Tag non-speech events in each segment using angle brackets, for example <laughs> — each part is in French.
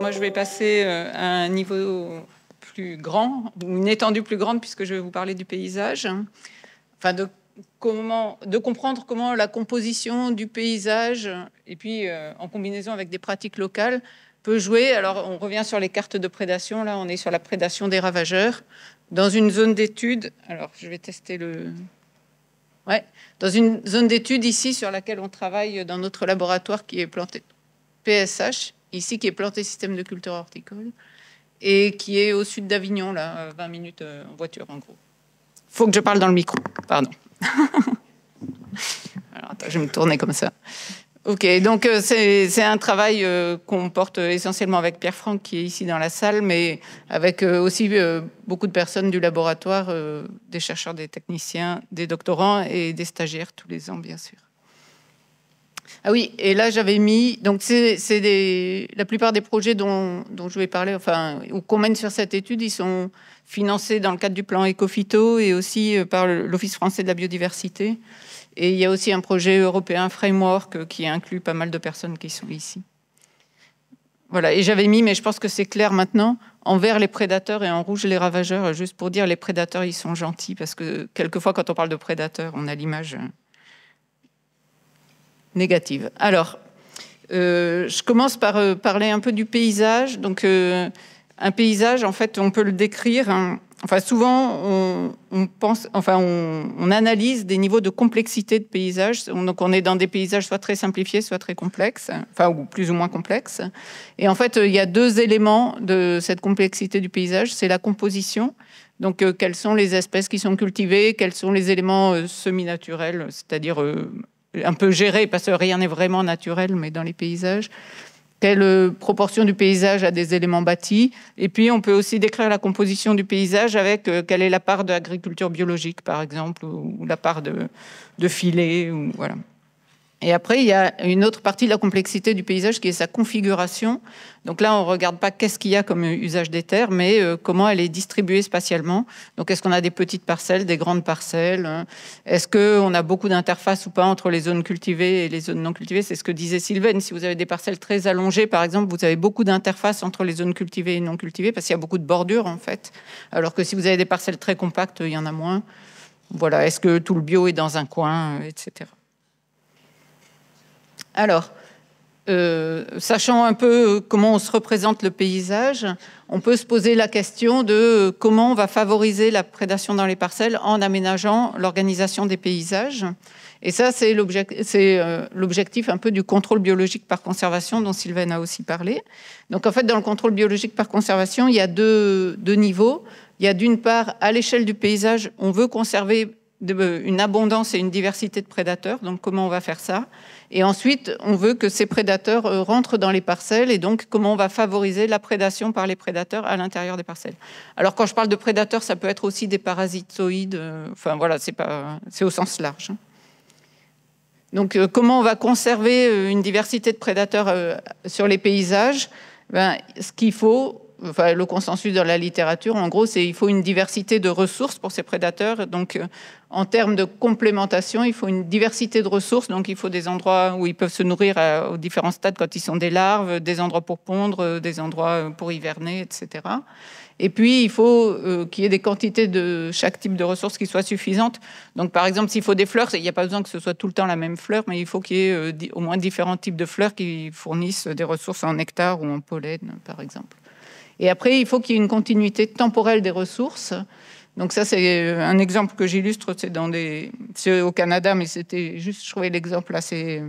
Moi, je vais passer euh, à un niveau plus grand, une étendue plus grande, puisque je vais vous parler du paysage. Enfin, de comment, de comprendre comment la composition du paysage, et puis euh, en combinaison avec des pratiques locales, peut jouer. Alors, on revient sur les cartes de prédation. Là, on est sur la prédation des ravageurs dans une zone d'étude. Alors, je vais tester le, Ouais, dans une zone d'étude ici sur laquelle on travaille dans notre laboratoire qui est planté PSH, ici qui est planté système de culture horticole et qui est au sud d'Avignon, là, 20 euh, minutes euh, en voiture en gros. Faut que je parle dans le micro, pardon. <laughs> Alors je vais me tourner comme ça. Ok, donc euh, c'est un travail euh, qu'on porte essentiellement avec Pierre-Franck qui est ici dans la salle, mais avec euh, aussi beaucoup de personnes du laboratoire, des chercheurs, des techniciens, des doctorants et des stagiaires tous les ans, bien sûr. Ah oui, et là j'avais mis, donc c'est la plupart des projets dont, dont je vais parler, enfin, ou qu'on mène sur cette étude, ils sont financés dans le cadre du plan Ecofito et aussi par l'Office français de la biodiversité. Et il y a aussi un projet européen framework euh, qui inclut pas mal de personnes qui sont ici. Voilà, et j'avais mis, mais je pense que c'est clair maintenant, en vert les prédateurs et en rouge les ravageurs, juste pour dire les prédateurs, ils sont gentils, parce que quelquefois quand on parle de prédateurs, on a l'image euh, négative. Alors, euh, je commence par parler un peu du paysage. Donc, un paysage, en fait, on peut le décrire hein, souvent, on, pense, enfin, on, analyse des niveaux de complexité de paysages. Donc, on est dans des paysages soit très simplifiés, soit très complexes, enfin, ou plus ou moins complexes. Et en fait, il y a deux éléments de cette complexité du paysage. C'est la composition. Donc, euh, quelles sont les espèces qui sont cultivées, quels sont les éléments euh, semi-naturels, c'est-à-dire euh, un peu gérés, parce que rien n'est vraiment naturel, mais dans les paysages quelle euh, proportion du paysage a des éléments bâtis. Et puis, on peut aussi décrire la composition du paysage avec euh, quelle est la part de l'agriculture biologique, par exemple, ou, la part de, de filets. Ou, voilà. Et après, il y a une autre partie de la complexité du paysage qui est sa configuration. Donc là, on ne regarde pas qu'est-ce qu'il y a comme usage des terres, mais euh, comment elle est distribuée spatialement. Donc est-ce qu'on a des petites parcelles, des grandes parcelles euh, Est-ce qu'on a beaucoup d'interfaces ou pas entre les zones cultivées et les zones non cultivées C'est ce que disait Sylvain. Si vous avez des parcelles très allongées, par exemple, vous avez beaucoup d'interfaces entre les zones cultivées et non cultivées parce qu'il y a beaucoup de bordures, en fait. Alors que si vous avez des parcelles très compactes, il y en a moins. Voilà, est-ce que tout le bio est dans un coin, euh, etc. Alors, euh, sachant un peu euh, comment on se représente le paysage, on peut se poser la question de euh, comment on va favoriser la prédation dans les parcelles en aménageant l'organisation des paysages. Et ça, c'est l'objectif un peu du contrôle biologique par conservation dont Sylvain a aussi parlé. Donc en fait, dans le contrôle biologique par conservation, il y a deux niveaux. Il y a d'une part, à l'échelle du paysage, on veut conserver euh, une abondance et une diversité de prédateurs. Donc, comment on va faire ça Et ensuite, on veut que ces prédateurs euh, rentrent dans les parcelles et donc comment on va favoriser la prédation par les prédateurs à l'intérieur des parcelles. Alors, quand je parle de prédateurs, ça peut être aussi des parasitoïdes. Euh, enfin, voilà, c'est au sens large. Hein. Donc, comment on va conserver une diversité de prédateurs sur les paysages ben, Ce qu'il faut, le consensus dans la littérature, en gros, c'est il faut une diversité de ressources pour ces prédateurs. Donc, euh, en termes de complémentation, il faut une diversité de ressources. Donc, il faut des endroits où ils peuvent se nourrir euh, aux différents stades quand ils sont des larves, des endroits pour pondre, euh, des endroits pour hiverner, etc. Et puis, il faut qu'il y ait des quantités de chaque type de ressources qui soient suffisantes. Donc, par exemple, s'il faut des fleurs, il n'y a pas besoin que ce soit tout le temps la même fleur, mais il faut qu'il y ait au moins différents types de fleurs qui fournissent des ressources en nectar ou en pollen, par exemple. Et après, il faut qu'il y ait une continuité temporelle des ressources. Donc ça, c'est euh, un exemple que j'illustre, c'est des, au Canada, mais c'était juste, je trouvais l'exemple assez,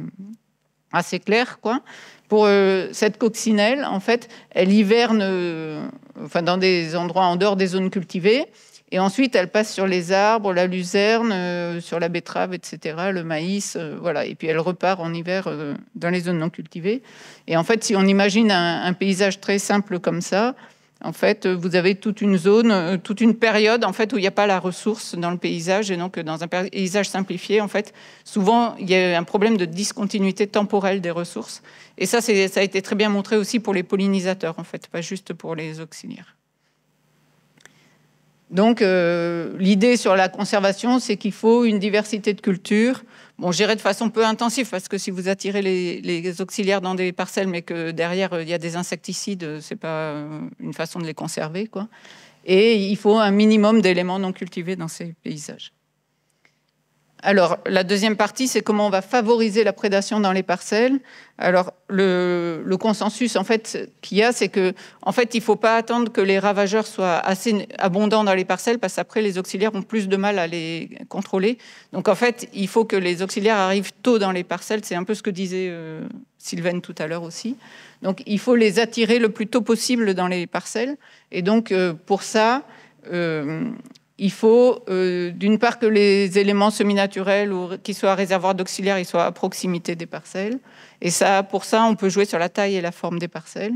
assez clair, quoi. Pour euh, cette coccinelle, en fait, elle hiverne, euh, enfin dans des endroits en dehors des zones cultivées. Et ensuite, elle passe sur les arbres, la luzerne, euh, sur la betterave, etc., le maïs, euh, voilà. Et puis elle repart en hiver euh, dans les zones non cultivées. Et en fait, si on imagine un, paysage très simple comme ça, en fait, vous avez toute une zone, toute une période, en fait, où il n'y a pas la ressource dans le paysage. Et donc, dans un paysage simplifié, en fait, souvent, il y a un problème de discontinuité temporelle des ressources. Et ça, ça a été très bien montré aussi pour les pollinisateurs, en fait, pas juste pour les auxiliaires. Donc euh, l'idée sur la conservation, c'est qu'il faut une diversité de cultures. Bon, gérer de façon peu intensive, parce que si vous attirez les, auxiliaires dans des parcelles, mais que derrière euh, il y a des insecticides, euh, ce n'est pas une façon de les conserver, quoi. Et il faut un minimum d'éléments non cultivés dans ces paysages. Alors, la deuxième partie, c'est comment on va favoriser la prédation dans les parcelles. Alors, le, consensus, en fait, qu'il y a, c'est que, en fait, il ne faut pas attendre que les ravageurs soient assez abondants dans les parcelles, parce qu'après, les auxiliaires ont plus de mal à les contrôler. Donc, en fait, il faut que les auxiliaires arrivent tôt dans les parcelles. C'est un peu ce que disait euh, Sylvain tout à l'heure aussi. Donc, il faut les attirer le plus tôt possible dans les parcelles. Et donc, euh, pour ça, euh, il faut euh, d'une part que les éléments semi-naturels ou qui soient réservoirs d'auxiliaires, ils soient à proximité des parcelles. Et ça, pour ça, on peut jouer sur la taille et la forme des parcelles.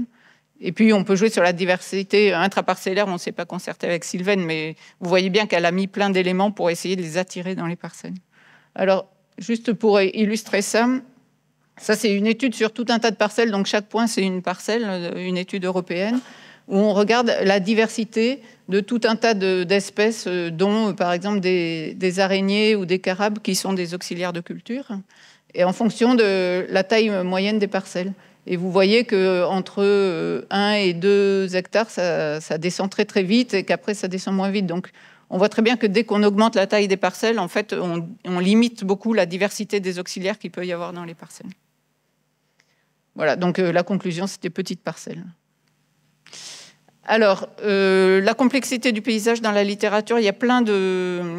Et puis, on peut jouer sur la diversité intraparcellaire. On ne s'est pas concerté avec Sylvaine, mais vous voyez bien qu'elle a mis plein d'éléments pour essayer de les attirer dans les parcelles. Alors, juste pour illustrer ça, ça, c'est une étude sur tout un tas de parcelles. Donc, chaque point, c'est une parcelle, une étude européenne où on regarde la diversité de tout un tas d'espèces, euh, dont euh, par exemple des, araignées ou des carabes qui sont des auxiliaires de culture, et en fonction de la taille euh, moyenne des parcelles. Et vous voyez qu'entre 1 et 2 hectares, ça, descend très très vite et qu'après ça descend moins vite. Donc on voit très bien que dès qu'on augmente la taille des parcelles, en fait, on, limite beaucoup la diversité des auxiliaires qu'il peut y avoir dans les parcelles. Voilà, donc la conclusion, c'était petites parcelles. Alors, euh, la complexité du paysage dans la littérature, il y a plein de,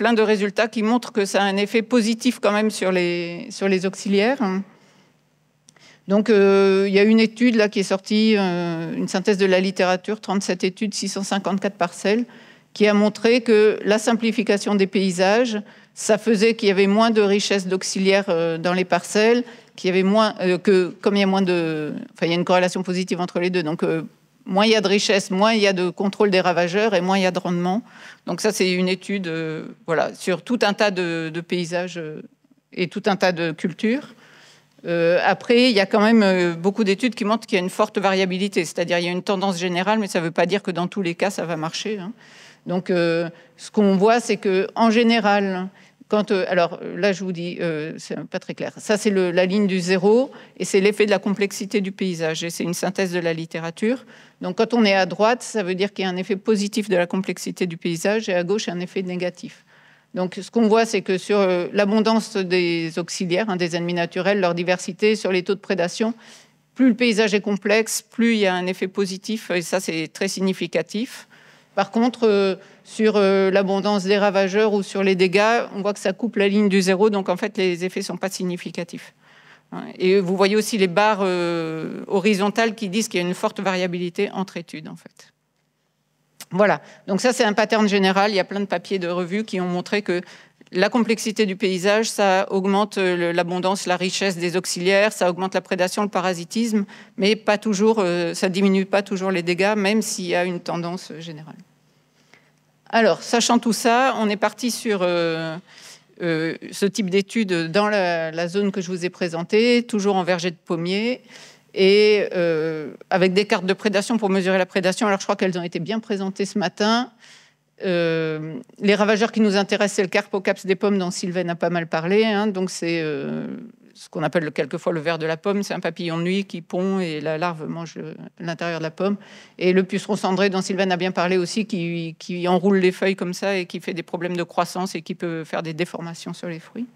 résultats qui montrent que ça a un effet positif quand même sur les, auxiliaires. Donc, euh, il y a une étude là qui est sortie, euh, une synthèse de la littérature, 37 études, 654 parcelles, qui a montré que la simplification des paysages, ça faisait qu'il y avait moins de richesse d'auxiliaires dans les parcelles, qu'il y avait moins, que comme il y a moins de, enfin, il y a une corrélation positive entre les deux, donc moins il y a de richesse, moins il y a de contrôle des ravageurs et moins il y a de rendement. Donc ça, c'est une étude euh, voilà, sur tout un tas de, paysages euh, et tout un tas de cultures. Euh, après, il y a quand même beaucoup d'études qui montrent qu'il y a une forte variabilité, c'est-à-dire il y a une tendance générale, mais ça ne veut pas dire que dans tous les cas, ça va marcher. Hein. Donc ce qu'on voit, c'est qu'en général, euh, alors euh, là, je vous dis, euh, c'est pas très clair. Ça, c'est la ligne du zéro, et c'est l'effet de la complexité du paysage, et c'est une synthèse de la littérature. Donc, quand on est à droite, ça veut dire qu'il y a un effet positif de la complexité du paysage, et à gauche, un effet négatif. Donc, ce qu'on voit, c'est que sur l'abondance des auxiliaires, hein, des ennemis naturels, leur diversité, sur les taux de prédation, plus le paysage est complexe, plus il y a un effet positif, et ça, c'est très significatif. Par contre, sur euh, l'abondance des ravageurs ou sur les dégâts, on voit que ça coupe la ligne du zéro, donc en fait les effets ne sont pas significatifs. Hein, et vous voyez aussi les barres euh, horizontales qui disent qu'il y a une forte variabilité entre études en fait. Voilà, donc ça c'est un pattern général, il y a plein de papiers de revues qui ont montré que la complexité du paysage, ça augmente euh, l'abondance, la richesse des auxiliaires, ça augmente la prédation, le parasitisme, mais pas toujours, ça diminue pas toujours les dégâts, même s'il y a une tendance générale. Alors, sachant tout ça, on est parti sur euh, euh, ce type d'étude dans la, zone que je vous ai présentée, toujours en verger de pommiers, et euh, avec des cartes de prédation pour mesurer la prédation. Alors, je crois qu'elles ont été bien présentées ce matin. les ravageurs qui nous intéressent, c'est le carpocaps des pommes dont Sylvain a pas mal parlé. Hein. donc, c'est ce qu'on appelle quelquefois le ver de la pomme, c'est un papillon de nuit qui pond et la larve mange l'intérieur de la pomme. Et le puceron cendré dont Sylvain a bien parlé aussi, qui, enroule les feuilles comme ça et qui fait des problèmes de croissance et qui peut faire des déformations sur les fruits.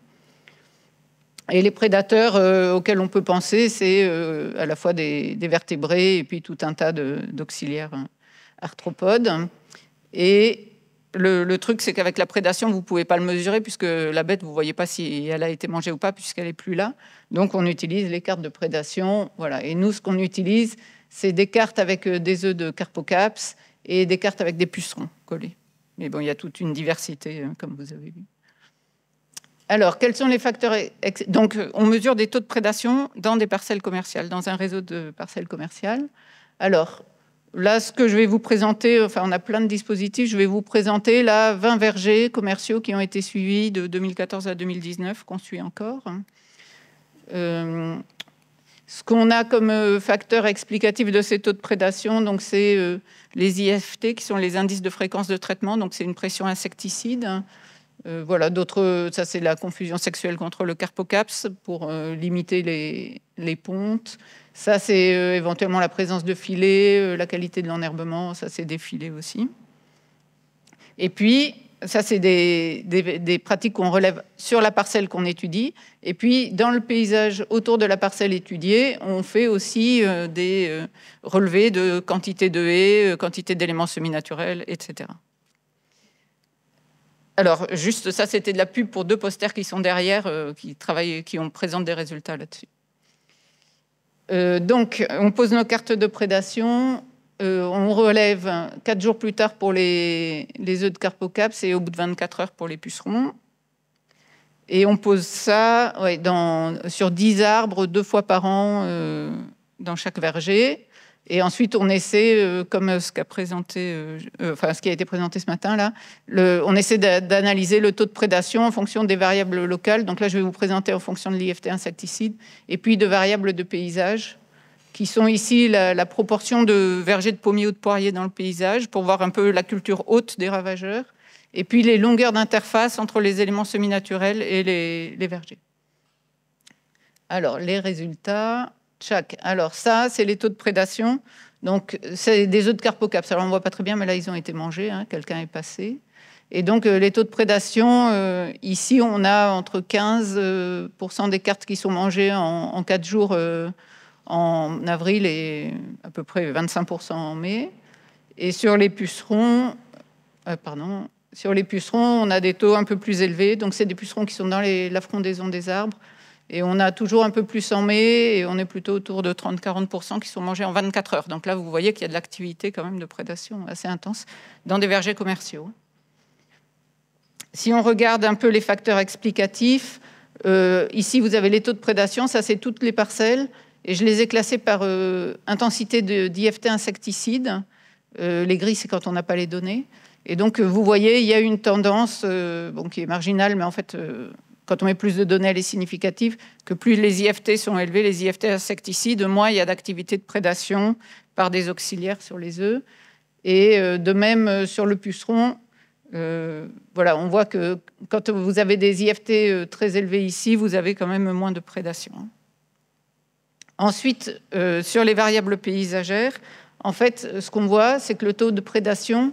Et les prédateurs euh, auxquels on peut penser, c'est euh, à la fois des, des, vertébrés et puis tout un tas d'auxiliaires hein, arthropodes. Et le, truc, c'est qu'avec la prédation, vous ne pouvez pas le mesurer puisque la bête, vous ne voyez pas si elle a été mangée ou pas puisqu'elle n'est plus là. Donc, on utilise les cartes de prédation. Voilà. Et nous, ce qu'on utilise, c'est des cartes avec euh, des œufs de carpocaps et des cartes avec des pucerons collés. Mais bon, il y a toute une diversité, hein, comme vous avez vu. Alors, quels sont les facteurs Donc, euh, on mesure des taux de prédation dans des parcelles commerciales, dans un réseau de parcelles commerciales. Alors, Là, ce que je vais vous présenter, enfin, on a plein de dispositifs. Je vais vous présenter là 20 vergers commerciaux qui ont été suivis de 2014 à 2019, qu'on suit encore. Euh, ce qu'on a comme euh, facteur explicatif de ces taux de prédation, donc c'est euh, les IFT, qui sont les indices de fréquence de traitement. Donc, c'est une pression insecticide. Euh, voilà, d'autres, ça c'est la confusion sexuelle contre le carpocaps pour euh, limiter les, pontes. Ça c'est euh, éventuellement la présence de filets, la qualité de l'enherbement, ça c'est des filets aussi. Et puis, ça c'est des, des, pratiques qu'on relève sur la parcelle qu'on étudie. Et puis, dans le paysage autour de la parcelle étudiée, on fait aussi des relevés de quantité de haies, quantité d'éléments semi-naturels, etc. Alors, juste ça, c'était de la pub pour deux posters qui sont derrière, euh, qui travaillent, qui ont présenté des résultats là-dessus. Euh, donc, on pose nos cartes de prédation. Euh, on relève quatre jours plus tard pour les, œufs de Carpocaps et au bout de 24 heures pour les pucerons. Et on pose ça sur 10 arbres deux fois par an dans chaque verger. Et ensuite, on essaie, euh, comme euh, ce, présenté, euh, enfin, ce qui a été présenté ce matin, là, le, on essaie d'analyser le taux de prédation en fonction des variables locales. Donc là, je vais vous présenter en fonction de l'IFT insecticide et puis de variables de paysage qui sont ici la, proportion de vergers de pommiers ou de poiriers dans le paysage pour voir un peu la culture haute des ravageurs et puis les longueurs d'interface entre les éléments semi-naturels et les, les vergers. Alors, les résultats. Alors ça, c'est les taux de prédation. Donc c'est des œufs de carpocaps. Alors on voit pas très bien, mais là ils ont été mangés. Hein. Quelqu'un est passé. Et donc euh, les taux de prédation, euh, ici on a entre 15% euh, des cartes qui sont mangées en, en 4 jours en avril et à peu près 25% en mai. Et sur les pucerons, pardon, sur les pucerons, on a des taux un peu plus élevés. Donc c'est des pucerons qui sont dans les, la frondaison des arbres. Et on a toujours un peu plus en mai, et on est plutôt autour de 30-40% qui sont mangés en 24 heures. Donc là, vous voyez qu'il y a de l'activité quand même de prédation assez intense dans des vergers commerciaux. Si on regarde un peu les facteurs explicatifs, euh, ici, vous avez les taux de prédation, ça c'est toutes les parcelles, et je les ai classées par euh, intensité d'IFT insecticide. Euh, les gris, c'est quand on n'a pas les données. Et donc, vous voyez, il y a une tendance, bon, qui est marginale, mais en fait quand on met plus de données, elle est significative, que plus les IFT sont élevés, les IFT insecticides, moins il y a d'activité de prédation par des auxiliaires sur les œufs. Et euh, de même, euh, sur le puceron, euh, voilà, on voit que quand vous avez des IFT très élevés ici, vous avez quand même moins de prédation. Ensuite, sur les variables paysagères, en fait, ce qu'on voit, c'est que le taux de prédation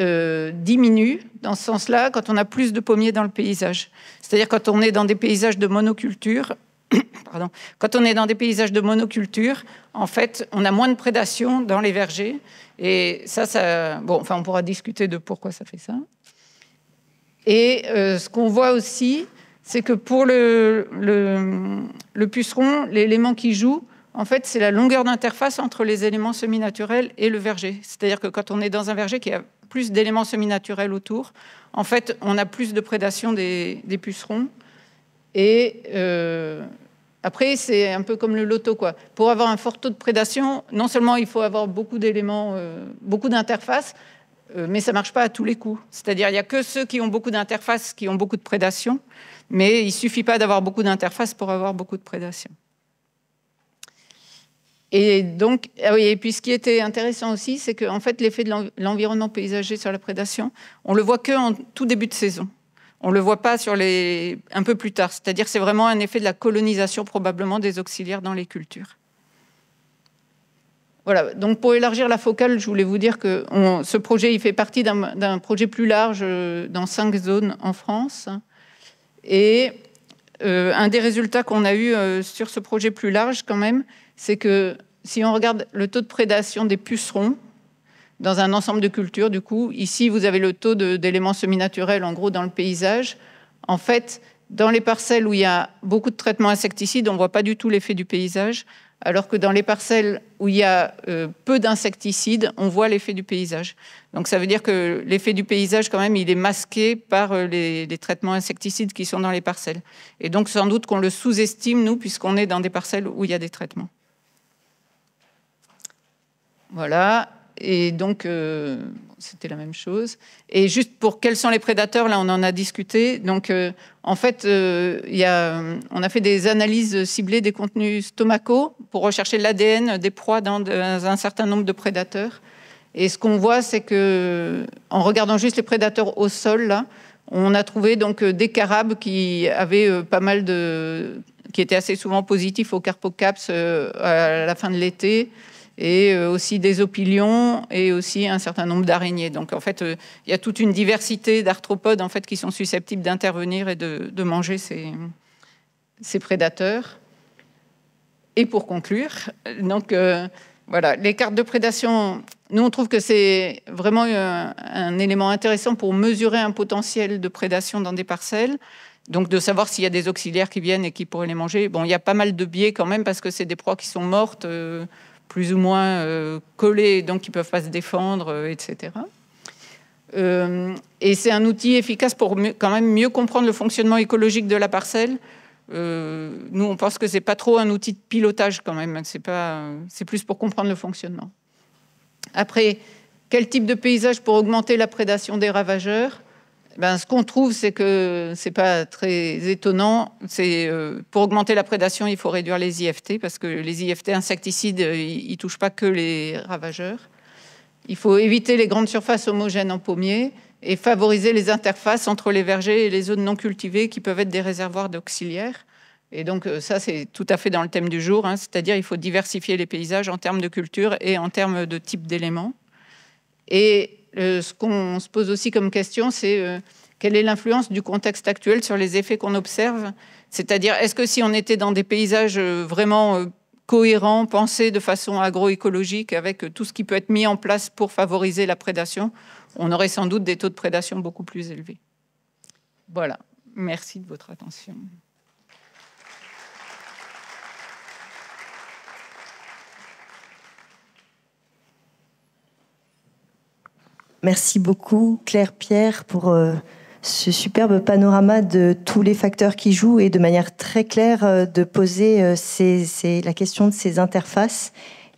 euh, diminue dans ce sens-là quand on a plus de pommiers dans le paysage. C'est-à-dire quand on est dans des paysages de monoculture, <coughs> quand on est dans des paysages de monoculture, en fait, on a moins de prédation dans les vergers. Et ça, ça, bon, enfin, on pourra discuter de pourquoi ça fait ça. Et euh, ce qu'on voit aussi, c'est que pour le, le puceron, l'élément qui joue, en fait, c'est la longueur d'interface entre les éléments semi-naturels et le verger. C'est-à-dire que quand on est dans un verger qui a plus d'éléments semi-naturels autour, en fait, on a plus de prédation des, pucerons. Et euh, après, c'est un peu comme le loto, quoi. Pour avoir un fort taux de prédation, non seulement il faut avoir beaucoup d'éléments, euh, beaucoup d'interfaces, euh, mais ça marche pas à tous les coups. C'est-à-dire, il n'y a que ceux qui ont beaucoup d'interfaces qui ont beaucoup de prédation, mais il suffit pas d'avoir beaucoup d'interfaces pour avoir beaucoup de prédation. Et donc, ah oui, et puis ce qui était intéressant aussi, c'est que fait, l'effet de l'environnement paysager sur la prédation, on le voit que en tout début de saison. On le voit pas sur les un peu plus tard. C'est-à-dire, c'est vraiment un effet de la colonisation probablement des auxiliaires dans les cultures. Voilà. Donc, pour élargir la focale, je voulais vous dire que on, ce projet, il fait partie d'un projet plus large euh, dans cinq zones en France. Et euh, un des résultats qu'on a eu euh, sur ce projet plus large, quand même, c'est que si on regarde le taux de prédation des pucerons dans un ensemble de cultures, du coup, ici, vous avez le taux d'éléments semi-naturels, en gros, dans le paysage. En fait, dans les parcelles où il y a beaucoup de traitements insecticides, on ne voit pas du tout l'effet du paysage, alors que dans les parcelles où il y a euh, peu d'insecticides, on voit l'effet du paysage. Donc ça veut dire que l'effet du paysage, quand même, il est masqué par euh, les, les, traitements insecticides qui sont dans les parcelles. Et donc sans doute qu'on le sous-estime, nous, puisqu'on est dans des parcelles où il y a des traitements. Voilà. Et donc, euh, c'était la même chose. Et juste pour quels sont les prédateurs, là, on en a discuté. Donc, euh, en fait, euh, y a, on a fait des analyses ciblées des contenus stomacaux pour rechercher l'ADN des proies dans, un certain nombre de prédateurs. Et ce qu'on voit, c'est que, en regardant juste les prédateurs au sol, là, on a trouvé donc des carabes qui avaient pas mal de, qui étaient assez souvent positifs au carpocaps à la fin de l'été et euh, aussi des opilions et aussi un certain nombre d'araignées. Donc en fait, euh, il y a toute une diversité d'arthropodes en fait qui sont susceptibles d'intervenir et de, manger ces, ces, prédateurs. Et pour conclure, euh, donc voilà, les cartes de prédation, nous on trouve que c'est vraiment un, élément intéressant pour mesurer un potentiel de prédation dans des parcelles. Donc de savoir s'il y a des auxiliaires qui viennent et qui pourraient les manger. Bon, il y a pas mal de biais quand même parce que c'est des proies qui sont mortes plus ou moins euh, collés, donc ils ne peuvent pas se défendre, euh, etc. Euh, et c'est un outil efficace pour quand même mieux comprendre le fonctionnement écologique de la parcelle. nous, on pense que c'est pas trop un outil de pilotage quand même. C'est pas, c'est plus pour comprendre le fonctionnement. Après, quel type de paysage pour augmenter la prédation des ravageurs ben, ce qu'on trouve, c'est que c'est pas très étonnant. C'est euh, pour augmenter la prédation, il faut réduire les IFT parce que les IFT insecticides, euh, ils, touchent pas que les ravageurs. Il faut éviter les grandes surfaces homogènes en pommier et favoriser les interfaces entre les vergers et les zones non cultivées qui peuvent être des réservoirs d'auxiliaires. Et donc euh, ça, c'est tout à fait dans le thème du jour, hein. c'est-à-dire il faut diversifier les paysages en termes de culture et en termes de type d'éléments. Et euh, ce qu'on se pose aussi comme question, c'est euh, quelle est l'influence du contexte actuel sur les effets qu'on observe C'est-à-dire, est-ce que si on était dans des paysages euh, vraiment cohérents, pensés de façon agroécologique, avec tout ce qui peut être mis en place pour favoriser la prédation, on aurait sans doute des taux de prédation beaucoup plus élevés. Voilà. Merci de votre attention. Merci beaucoup Claire Pierre pour euh, ce superbe panorama de tous les facteurs qui jouent et de manière très claire euh, de poser euh, la question de ces interfaces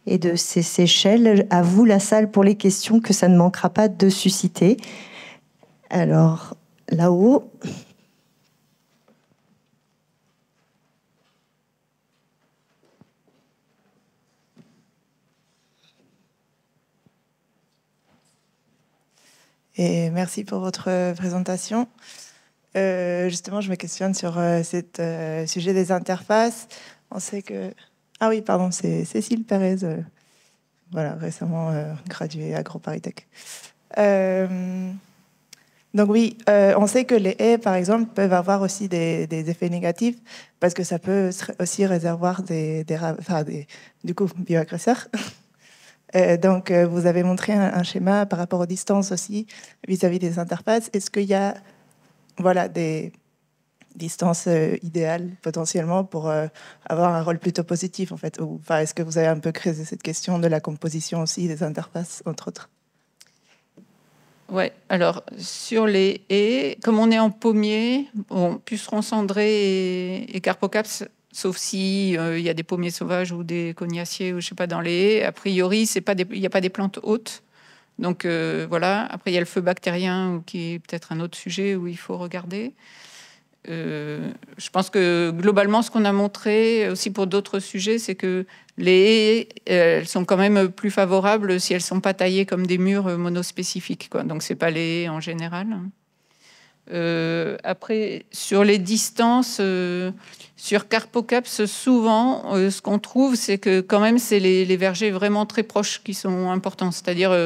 et de ces, ces échelles. À vous la salle pour les questions que ça ne manquera pas de susciter. Alors là-haut. merci pour votre euh, présentation. Euh, justement, je me questionne sur euh, ce sujet des interfaces. On sait que. Ah oui, pardon, c'est Cécile Pérez, voilà, récemment graduée à AgroParisTech. donc, oui, on sait que les haies, par exemple, peuvent avoir aussi des, effets négatifs parce que ça peut aussi réservoir des, du coup, bioagresseurs <laughs> Euh, donc, euh, vous avez montré un, schéma par rapport aux distances aussi vis-à-vis des interfaces. Est-ce qu'il y a voilà, des distances euh, idéales potentiellement pour avoir un rôle plutôt positif en fait enfin, est-ce que vous avez un peu creusé cette question de la composition aussi des interfaces, entre autres Ouais, alors sur les et », comme on est en pommier, bon, pucerons cendré et, et carpocaps, sauf si euh, il y a des pommiers sauvages ou des cognassiers ou je sais pas dans les haies. A priori, il n'y a pas des plantes hautes. Donc euh, voilà. Après, il y a le feu bactérien qui est peut-être un autre sujet où il faut regarder. Euh, je pense que globalement, ce qu'on a montré aussi pour d'autres sujets, c'est que les haies, elles sont quand même plus favorables si elles ne sont pas taillées comme des murs monospécifiques. Quoi. Donc c'est pas les haies en général. Euh, après, sur les distances, euh, sur Carpocaps, souvent, euh, ce qu'on trouve, c'est que quand même, c'est les, vergers vraiment très proches qui sont importants. C'est-à-dire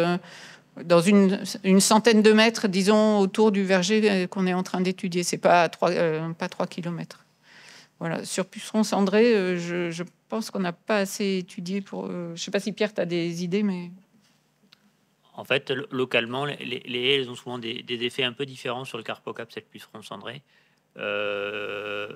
dans une, centaine de mètres, disons, autour du verger qu'on est en train d'étudier. C'est pas à pas 3 km. Voilà. Sur Puceron cendré, je, je, pense qu'on n'a pas assez étudié pour. je sais pas si Pierre, tu as des idées, mais en fait, localement, les, haies elles ont souvent des, des, effets un peu différents sur le carpocaps et le puceron cendré. Euh,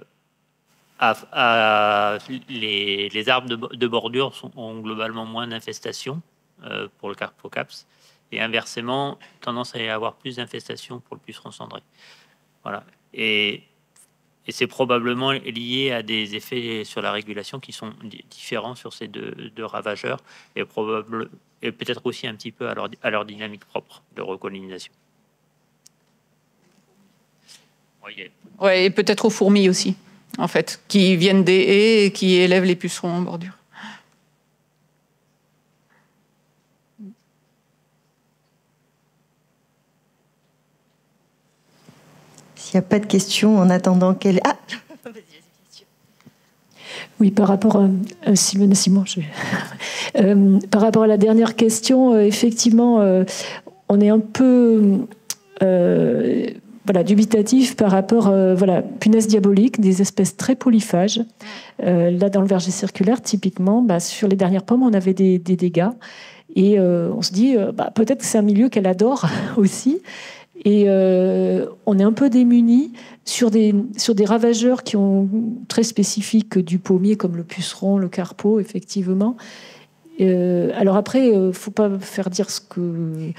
à, les, les, arbres de, de bordure sont, ont globalement moins d'infestations euh, pour le carpocaps et inversement, tendance à y avoir plus d'infestations pour le puceron cendré. Voilà. Et et c'est probablement lié à des effets sur la régulation qui sont différents sur ces deux, ravageurs et, et peut-être aussi un petit peu à leur, dynamique propre de recolonisation. Ouais, et peut-être aux fourmis aussi, en fait, qui viennent des haies et qui élèvent les pucerons en bordure. Il n'y a pas de questions, en attendant qu'elle... Ah <laughs> oui, par rapport à euh, euh, Simone, je... <laughs> Euh, par rapport à la dernière question, effectivement, on est un peu voilà, dubitatif par rapport, voilà, punaise diabolique, des espèces très polyphages. là, dans le verger circulaire, typiquement, bah, sur les dernières pommes, on avait des, dégâts. Et on se dit, bah, peut-être que c'est un milieu qu'elle adore <laughs> aussi. Et euh, on est un peu démunis sur des, sur des ravageurs qui ont très spécifiques du pommier, comme le puceron, le carpeau, effectivement. Euh, alors après, il euh, faut pas faire dire ce que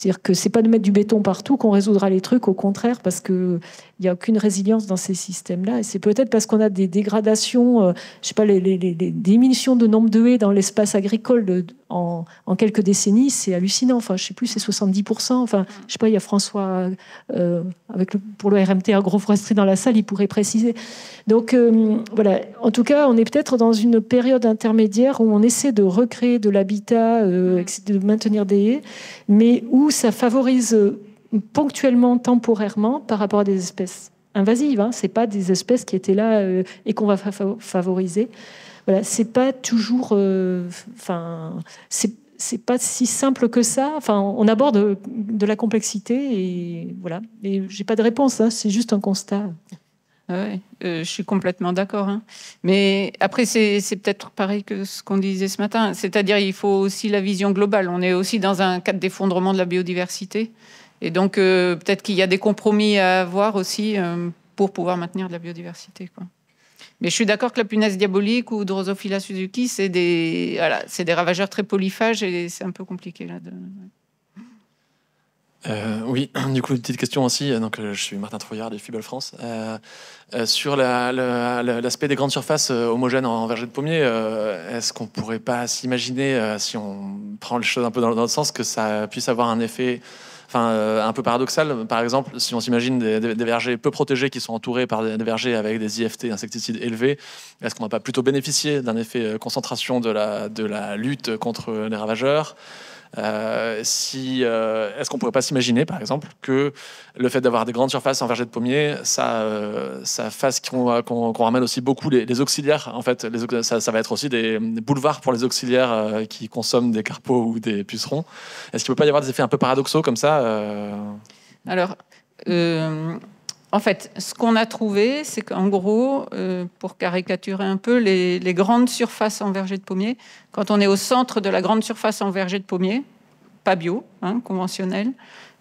c'est-à-dire que c'est pas de mettre du béton partout qu'on résoudra les trucs, au contraire, parce qu'il n'y a aucune résilience dans ces systèmes-là. Et c'est peut-être parce qu'on a des dégradations, je euh, je sais pas, les, diminutions de nombre de haies dans l'espace agricole en, quelques décennies, c'est hallucinant. Enfin, je sais plus, c'est 70%. Enfin, je sais pas, il y a François, euh, avec le, pour le RMT agroforesterie dans la salle, il pourrait préciser. Donc euh, voilà, en tout cas, on est peut-être dans une période intermédiaire où on essaie de recréer de l'habitat, mmh. de maintenir des haies, mais où ça favorise euh, ponctuellement, temporairement, par rapport à des espèces invasives. Hein. c'est pas des espèces qui étaient là euh, et qu'on va favoriser. Voilà, c'est pas toujours. Euh, enfin, c'est pas si simple que ça. Enfin, on aborde de la complexité et voilà. Et j'ai pas de réponse. Hein. C'est juste un constat. Ah ouais, euh, je suis complètement d'accord. Hein. Mais après, c'est peut-être pareil que ce qu'on disait ce matin. C'est-à-dire, il faut aussi la vision globale. On est aussi dans un cadre d'effondrement de la biodiversité. Et donc, euh, peut-être qu'il y a des compromis à avoir aussi euh, pour pouvoir maintenir de la biodiversité. Mais je suis d'accord que la punaise diabolique ou Drosophila Suzuki, c'est des, voilà, des ravageurs très polyphages et c'est un peu compliqué là. De... Euh, oui, <clears throat> du coup, une petite question aussi. Donc, euh, je suis Martin Trouillard de Fibel France. Euh, sur l'aspect des grandes surfaces homogènes en, vergers verger de pommier, est-ce qu'on ne pourrait pas s'imaginer, si on prend les choses un peu dans, dans, sens, que ça puisse avoir un effet enfin, un peu paradoxal Par exemple, si on s'imagine des, vergers peu protégés qui sont entourés par des, vergers avec des IFT, insecticides élevés, est-ce qu'on n'a pas plutôt bénéficié d'un effet concentration de la lutte contre les ravageurs euh, si, euh, Est-ce qu'on ne pourrait pas s'imaginer, par exemple, que le fait d'avoir des grandes surfaces en verger de pommier ça, euh, ça fasse qu'on ramène aussi beaucoup les, auxiliaires En fait, les, ça, va être aussi des, des boulevards pour les auxiliaires qui consomment des carpeaux ou des pucerons. Est-ce qu'il ne peut pas y avoir des effets un peu paradoxaux comme ça Alors en fait, ce qu'on a trouvé, c'est qu'en gros, euh, pour caricaturer un peu, les, grandes surfaces en verger de pommiers, quand on est au centre de la grande surface en verger de pommiers, pas bio, hein, conventionnel,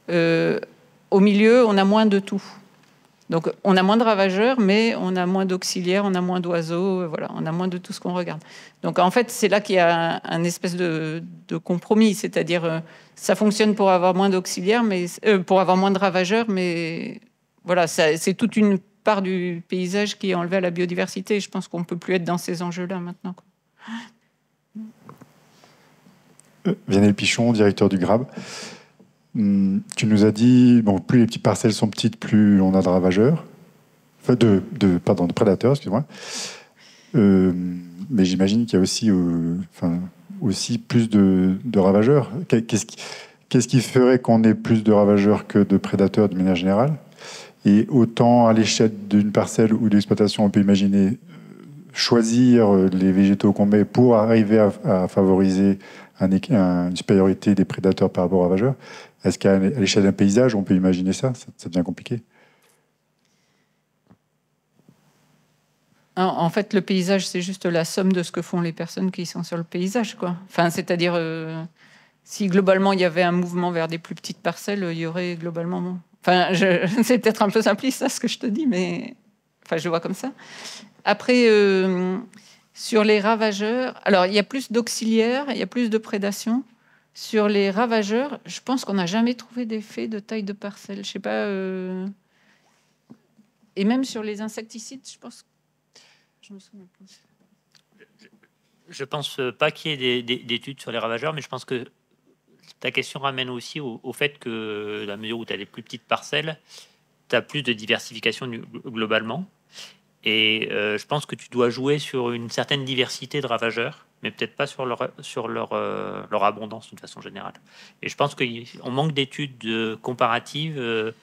euh, au milieu, on a moins de tout. Donc, on a moins de ravageurs, mais on a moins d'auxiliaires, on a moins d'oiseaux, euh, voilà, on a moins de tout ce qu'on regarde. Donc, en fait, c'est là qu'il y a un, espèce de, compromis, c'est-à-dire, ça fonctionne pour avoir moins d'auxiliaires, mais pour avoir moins de ravageurs, mais voilà, c'est toute une part du paysage qui est enlevée à la biodiversité. Je pense qu'on ne peut plus être dans ces enjeux-là maintenant. Euh, Vianel Pichon, directeur du GRAB. Hum, tu nous as dit, bon, plus les petites parcelles sont petites, plus on a de ravageurs, enfin de, pardon, de prédateurs, excuse-moi. Euh, mais j'imagine qu'il y a aussi, euh, aussi plus de, ravageurs. Qu'est-ce qui, ferait qu'on ait plus de ravageurs que de prédateurs de manière générale et autant à l'échelle d'une parcelle ou exploitation, on peut imaginer euh, choisir euh, les végétaux qu'on met pour arriver à, favoriser un, une supériorité des prédateurs par rapport aux ravageurs. Est-ce qu'à l'échelle d'un paysage, on peut imaginer ça, ça devient compliqué. En fait, le paysage, c'est juste la somme de ce que font les personnes qui sont sur le paysage, quoi. Enfin, c'est-à-dire, euh, si globalement il y avait un mouvement vers des plus petites parcelles, il y aurait globalement Enfin, c'est peut-être un peu simpliste, ça, hein, ce que je te dis, mais enfin, je vois comme ça. Après, euh, sur les ravageurs, alors il y a plus d'auxiliaires, il y a plus de prédation. Sur les ravageurs, je pense qu'on n'a jamais trouvé d'effet de taille de parcelle. Je sais pas. Euh, et même sur les insecticides, je pense. Je me souviens pas. Je pense pas qu'il y ait d'études sur les ravageurs, mais je pense que ta question ramène aussi au, fait que, dans la mesure où tu as des plus petites parcelles, tu as plus de diversification globalement. Et euh, je pense que tu dois jouer sur une certaine diversité de ravageurs, mais peut-être pas sur leur, sur leur, euh, leur abondance d'une façon générale. Et je pense qu'on manque d'études euh, comparatives de,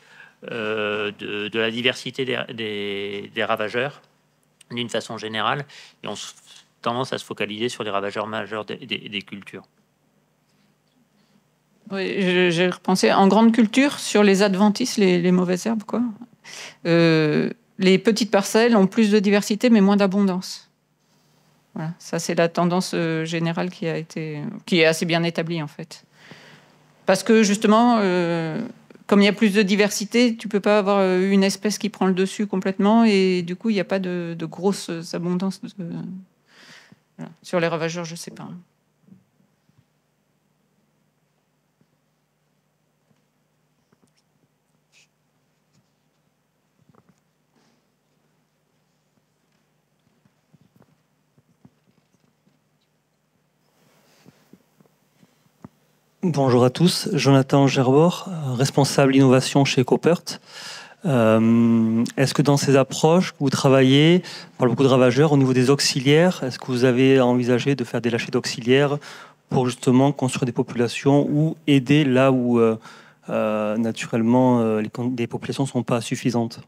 la diversité des, des, ravageurs d'une façon générale. Et on tendance à se focaliser sur les ravageurs majeurs des, des cultures. Oui, j'ai repensé en grande culture sur les adventices, les, mauvaises herbes, quoi. Euh, les petites parcelles ont plus de diversité mais moins d'abondance. Voilà, ça c'est la tendance euh, générale qui a été, qui est assez bien établie en fait. Parce que justement, euh, comme il y a plus de diversité, tu peux pas avoir une espèce qui prend le dessus complètement et du coup il n'y a pas de, grosses abondances sur les ravageurs, je sais pas. Bonjour à tous, Jonathan Gerbord, responsable innovation chez Copert. Euh, est-ce que dans ces approches vous travaillez, on parle beaucoup de ravageurs, au niveau des auxiliaires, est-ce que vous avez envisagé de faire des lâchers d'auxiliaires pour justement construire des populations ou aider là où euh, euh, naturellement les, populations ne sont pas suffisantes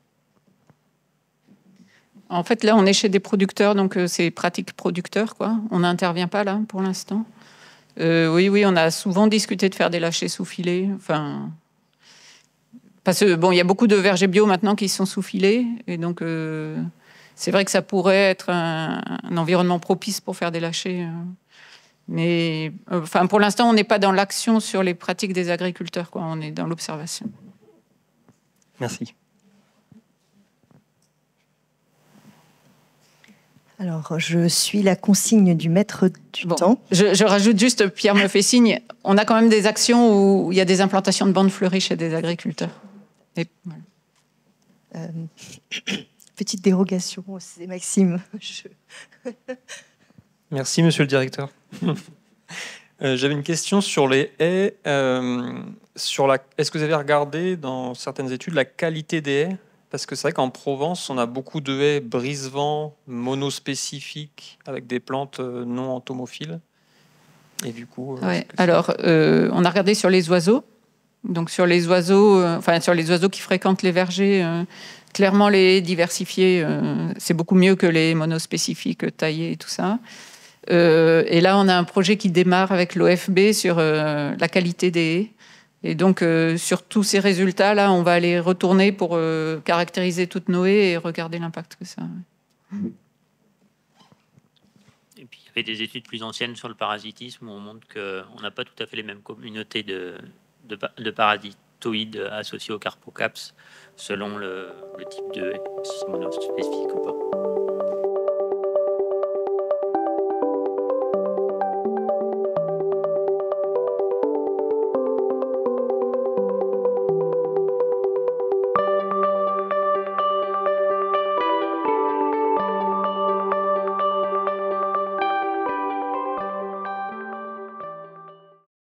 En fait, là, on est chez des producteurs, donc c'est pratique producteur, quoi. On n'intervient pas là pour l'instant. Euh, oui, oui, on a souvent discuté de faire des lâchers sous filet. Enfin, parce que bon, il y a beaucoup de vergers bio maintenant qui sont sous filet, et donc euh, c'est vrai que ça pourrait être un, environnement propice pour faire des lâchers. Euh. Mais euh, enfin, pour l'instant, on n'est pas dans l'action sur les pratiques des agriculteurs, quoi. On est dans l'observation. Merci. Alors, je suis la consigne du maître du temps. Je, rajoute juste, Pierre me fait signe, on a quand même des actions où il y a des implantations de bandes fleuries chez des agriculteurs. Euh, <coughs> petite dérogation, c'est Maxime. <laughs> Merci, monsieur le directeur. <laughs> Euh, j'avais une question sur les haies. Euh, sur la... Est-ce que vous avez regardé dans certaines études la qualité des haies parce que c'est vrai qu'en Provence, on a beaucoup de haies brise-vent, monospécifiques, avec des plantes euh, non entomophiles. Et du coup. Euh, alors, euh, on a regardé sur les oiseaux. Donc sur les oiseaux, enfin sur les oiseaux qui fréquentent les vergers, clairement les diversifier, diversifiées, c'est beaucoup mieux que les monospécifiques taillés et tout ça. et là, on a un projet qui démarre avec l'OFB sur la qualité des haies. Et donc, euh, sur tous ces résultats-là, on va aller retourner pour euh, caractériser toute Noé et regarder l'impact que ça a. Et puis, il y avait des études plus anciennes sur le parasitisme où on montre qu'on n'a pas tout à fait les mêmes communautés de, de, parasitoïdes associés au carpocaps selon le, type de spécifique ou pas.